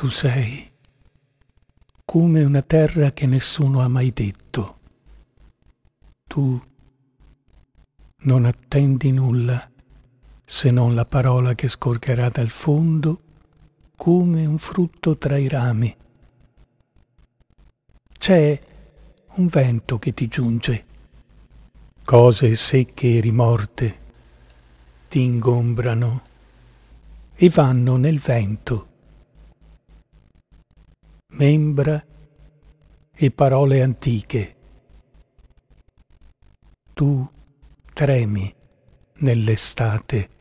tu sei, come una terra che nessuno ha mai detto. Tu non attendi nulla se non la parola che scorcherà dal fondo come un frutto tra i rami. C'è un vento che ti giunge, cose secche e rimorte ti ingombrano e vanno nel vento membra e parole antiche. Tu tremi nell'estate.